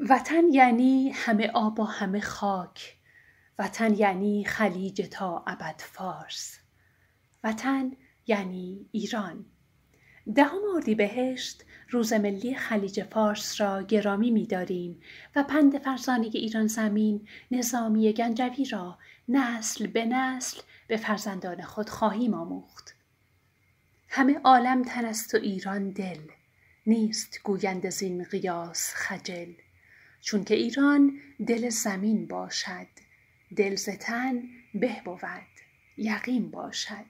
وطن یعنی همه آب و همه خاک وطن یعنی خلیج تا ابد فارس وطن یعنی ایران دهم بهشت روز ملی خلیج فارس را گرامی می‌داریم و پند فرزانه ایران زمین نظامی گنجوی را نسل به نسل به فرزندان خود خواهیم آموخت همه عالم تن است و ایران دل نیست گویند زین قیاس خجل چون که ایران دل زمین باشد دل زتن به بود یقین باشد